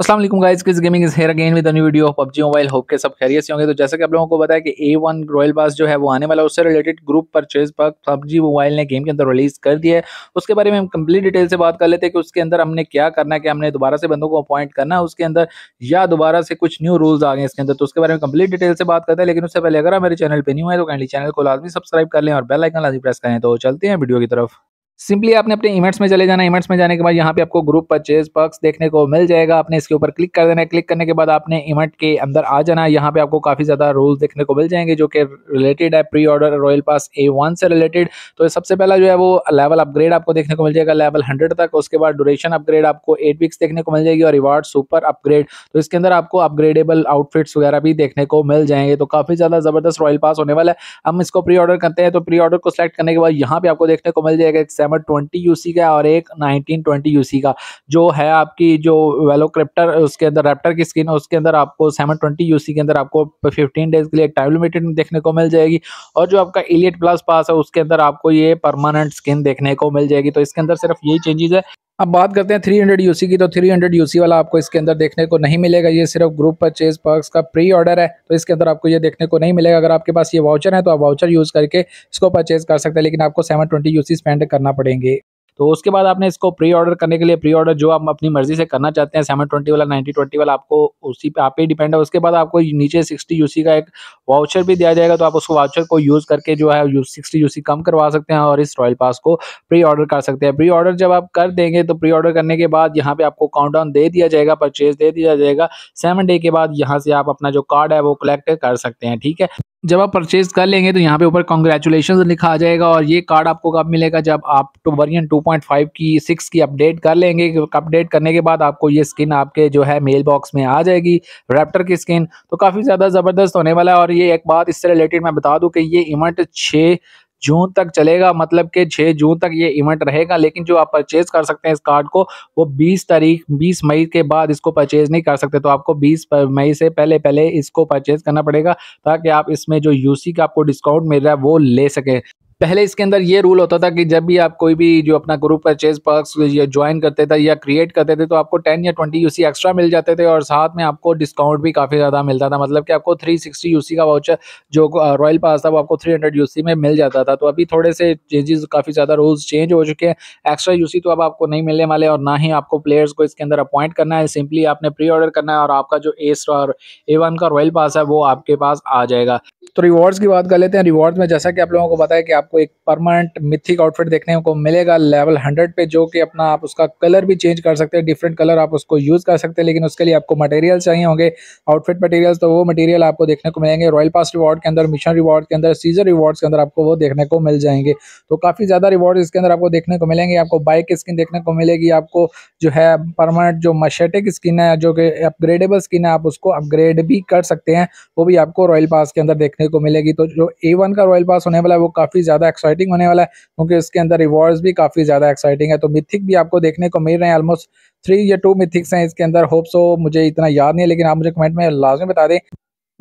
Aslam guys Kiss gaming is here again with new video of PUBG mobile hope के सब खैरियत से होंगे तो जैसे कि आप लोगों को बताया कि ए वन रॉयल पास जो है वो आने वाला है उससे रिलेटेड ग्रुप परचेज पर पबजी मोबाइल ने गेम के अंदर रिलीज कर दिया है उसके बारे में हम कंप्लीट डिटेल से बात कर लेते हैं कि उसके अंदर हमने क्या करना है कि हमने दोबारा से बंदों को अपॉइंट करना है उसके अंदर या दोबारा से कुछ न्यू रूल्स आ गए इसके अंदर तो उसके बारे में कंप्लीट डिटेल से बात करते हैं लेकिन उससे पहले अगर आप मेरे चैनल पर न्यू है तो काइंडली चैनल को लाजमी सब्सक्राइब कर लें और बेल आइकन लाजमी प्रेस करें तो चलते हैं वीडियो की तरफ सिंपली आपने अपने इवेंट्स में चले जाना इवेंट्स में जाने के बाद यहाँ पे आपको ग्रुप परचेज पर्क्स देखने को मिल जाएगा आपने इसके ऊपर क्लिक कर देना है क्लिक करने के बाद आपने इवेंट के अंदर आ जाना है यहाँ पे आपको काफ़ी ज़्यादा रूल्स देखने को मिल जाएंगे जो कि रिलेटेड है pre order royal pass A one से रिलेटेड तो सबसे पहला जो है वो लेवल अपग्रेड आपको देखने को मिल जाएगा लेवल हंड्रेड तक उसके बाद ड्यूरेशन अपग्रेड आपको एट वीक्स देखने को मिल जाएगी और रिवार्ड सुपर अपग्रेड तो इसके अंदर आपको अपग्रेडेबल आउटफिट्स वगैरह भी देखने को मिल जाएंगे तो काफ़ी ज़्यादा ज़बरदस्त रॉयल पास होने वाला है हम इसको प्री ऑर्डर करते हैं तो प्री ऑर्डर को सिलेक्ट करने के बाद यहाँ पे आपको देखने को मिल जाएगा ग्लैमर ट्वेंटी यूसी का और एक नाइनटीन ट्वेंटी यूसी का जो है आपकी जो वेलो क्रिप्टर उसके अंदर रेप्टर की स्किन है उसके अंदर आपको सेवन ट्वेंटी यूसी के अंदर आपको फिफ्टीन डेज के लिए टाइम लिमिटेड देखने को मिल जाएगी और जो आपका इलियट प्लस पास है उसके अंदर आपको ये परमानेंट स्किन देखने को मिल जाएगी तो इसके अंदर सिर्फ यही चेंजेस है अब बात करते हैं 300 यूसी की तो 300 यूसी वाला आपको इसके अंदर देखने को नहीं मिलेगा ये सिर्फ ग्रुप परचेज पर्स का प्री ऑर्डर है तो इसके अंदर आपको ये देखने को नहीं मिलेगा अगर आपके पास ये वाउचर है तो आप वाउचर यूज़ करके इसको परचेज कर सकते हैं लेकिन आपको 720 यूसी स्पेंड करना पड़ेंगे तो उसके बाद आपने इसको प्री ऑर्डर करने के लिए प्री ऑर्डर जो आप अपनी मर्जी से करना चाहते हैं सेवन ट्वेंटी वाला नाइन्टी ट्वेंटी वाला आपको उसी पे आप ही डिपेंड है उसके बाद आपको नीचे सिक्सटी यूसी का एक वाउचर भी दिया जाएगा तो आप उसको वाउचर को यूज़ करके जो है सिक्सटी यूसी कम करवा सकते हैं और इस रॉयल पास को प्री ऑर्डर कर सकते हैं प्री ऑर्डर जब आप कर देंगे तो प्री ऑर्डर करने के बाद यहाँ पे आपको डाउन दे दिया जाएगा परचेज दे दिया जाएगा सेवन डे के बाद यहाँ से आप अपना जो कार्ड है वो कलेक्ट कर सकते हैं ठीक है जब आप परचेज कर लेंगे तो यहाँ पे ऊपर कॉन्ग्रेचुलेशन लिखा आ जाएगा और ये कार्ड आपको कब मिलेगा जब आप तो वर्जन 2.5 की 6 की अपडेट कर लेंगे अपडेट करने के बाद आपको ये स्किन आपके जो है मेल बॉक्स में आ जाएगी रैप्टर की स्किन तो काफ़ी ज़्यादा ज़बरदस्त होने वाला है और ये एक बात इससे रिलेटेड मैं बता दूँ कि ये इवेंट छः जून तक चलेगा मतलब कि छह जून तक ये इवेंट रहेगा लेकिन जो आप परचेज कर सकते हैं इस कार्ड को वो बीस तारीख बीस मई के बाद इसको परचेज नहीं कर सकते तो आपको बीस मई से पहले पहले इसको परचेज करना पड़ेगा ताकि आप इसमें जो यूसी का आपको डिस्काउंट मिल रहा है वो ले सकें पहले इसके अंदर ये रूल होता था कि जब भी आप कोई भी जो अपना ग्रुप परचेज पर्स ज्वाइन करते थे या क्रिएट करते थे तो आपको टेन या ट्वेंटी यूसी एक्स्ट्रा मिल जाते थे और साथ में आपको डिस्काउंट भी काफ़ी ज़्यादा मिलता था मतलब कि आपको थ्री सिक्सटी यूसी का वाउचर जो रॉयल पास था वो आपको थ्री हंड्रेड में मिल जाता था तो अभी थोड़े से चेंजेस काफ़ी ज़्यादा रूल्स चेंज हो चुके हैं एक्स्ट्रा यूसी तो अब आपको नहीं मिलने वाले और ना ही आपको प्लेयर्स को इसके अंदर अपॉइंट करना है सिंपली आपने प्री ऑर्डर करना है और आपका जो एस और ए वन का रॉयल पास है वो आपके पास आ जाएगा तो रिवॉर्ड्स की बात कर लेते हैं रिवॉर्ड्स में जैसा कि आप लोगों को पता है कि आप आपको एक परमानेंट मिथिक आउटफिट देखने को मिलेगा लेवल हंड्रेड पे जो कि अपना आप उसका कलर भी चेंज कर सकते हैं डिफरेंट कलर आप उसको यूज़ कर सकते हैं लेकिन उसके लिए आपको मटेरियल चाहिए होंगे आउटफिट मटेरियल्स तो वो मटेरियल आपको देखने को मिलेंगे रॉयल पास रिवॉर्ड के अंदर मिशन रिवॉर्ड के अंदर सीजर रिवॉर्ड्स के अंदर आपको वो देखने को मिल जाएंगे तो काफ़ी ज़्यादा रिवॉर्ड इसके अंदर आपको देखने को मिलेंगे आपको बाइक की स्किन देखने को मिलेगी आपको जो है परमानेंट जो मशेटिक स्किन है जो कि अपग्रेडेबल स्किन है आप उसको अपग्रेड भी कर सकते हैं वो भी आपको रॉयल पास के अंदर देखने को मिलेगी तो जो ए का रॉयल पास होने वाला है वो काफ़ी ज़्यादा ज़्यादा एक्साइटिंग होने वाला है क्योंकि इसके अंदर रिवॉर्ड्स भी काफ़ी ज़्यादा एक्साइटिंग है तो मिथिक भी आपको देखने को मिल रहे हैं ऑलमोस्ट थ्री या टू मिथिक्स हैं इसके अंदर होप सो मुझे इतना याद नहीं है लेकिन आप मुझे कमेंट में लाजमी बता दें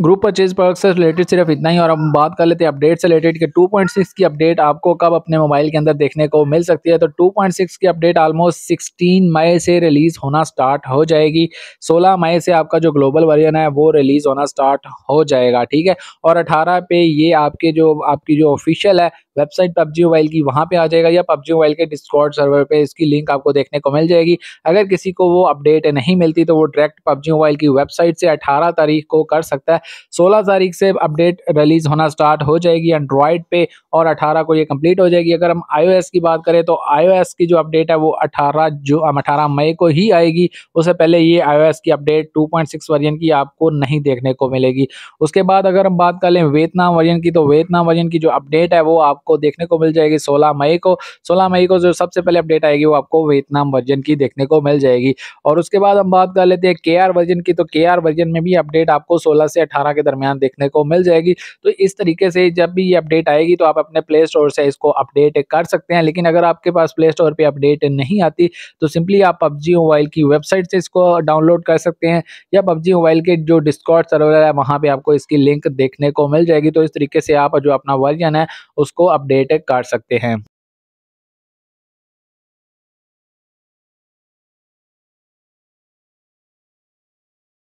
ग्रुप परचेज प्रोडक्ट से रिलेटेड सिर्फ इतना ही और हम बात कर लेते हैं अपडेट से रिलेटेड कि 2.6 की अपडेट आपको कब अपने मोबाइल के अंदर देखने को मिल सकती है तो 2.6 की अपडेट ऑलमोस्ट 16 मई से रिलीज़ होना स्टार्ट हो जाएगी 16 मई से आपका जो ग्लोबल वर्जन है वो रिलीज़ होना स्टार्ट हो जाएगा ठीक है और अठारह पे ये आपके जो आपकी जो ऑफिशियल है वेबसाइट पबजी मोबाइल की वहाँ पे आ जाएगा या पबजी मोबाइल के डिस्कॉर्ड सर्वर पे इसकी लिंक आपको देखने को मिल जाएगी अगर किसी को वो अपडेट नहीं मिलती तो वो डायरेक्ट पबजी मोबाइल की वेबसाइट से 18 तारीख को कर सकता है सोलह तारीख से अपडेट रिलीज होना स्टार्ट हो जाएगी एंड्रॉयड पे और अठारह को ये कंप्लीट हो जाएगी अगर हम आईओएस की बात करें तो आईओएस की जो अपडेट है वो अठारह जो अठारह मई को ही आएगी उससे पहले ये आईओएस की अपडेट 2.6 वर्जन की आपको नहीं देखने को मिलेगी उसके बाद अगर हम बात कर लें वियतनाम वर्जन की तो वियतनाम वर्जन की जो अपडेट है वो आपको देखने को मिल जाएगी सोलह मई को सोलह मई को जो सबसे पहले अपडेट आएगी वो आपको वियतनाम वर्जन की देखने को मिल जाएगी और उसके बाद हम बात कर लेते हैं के वर्जन की तो के वर्जन में भी अपडेट आपको सोलह से अठारह अट्ठारह के दरमियान देखने को मिल जाएगी तो इस तरीके से जब भी ये अपडेट आएगी तो आप अपने प्ले स्टोर से इसको अपडेट कर सकते हैं लेकिन अगर आपके पास प्ले स्टोर पर अपडेट नहीं आती तो सिंपली आप पबजी मोबाइल की वेबसाइट से इसको डाउनलोड कर सकते हैं या पबजी मोबाइल के जो डिस्कॉट सर्वर है वहाँ पर आपको इसकी लिंक देखने को मिल जाएगी तो इस तरीके से आप जो अपना वर्जन है उसको अपडेट कर सकते हैं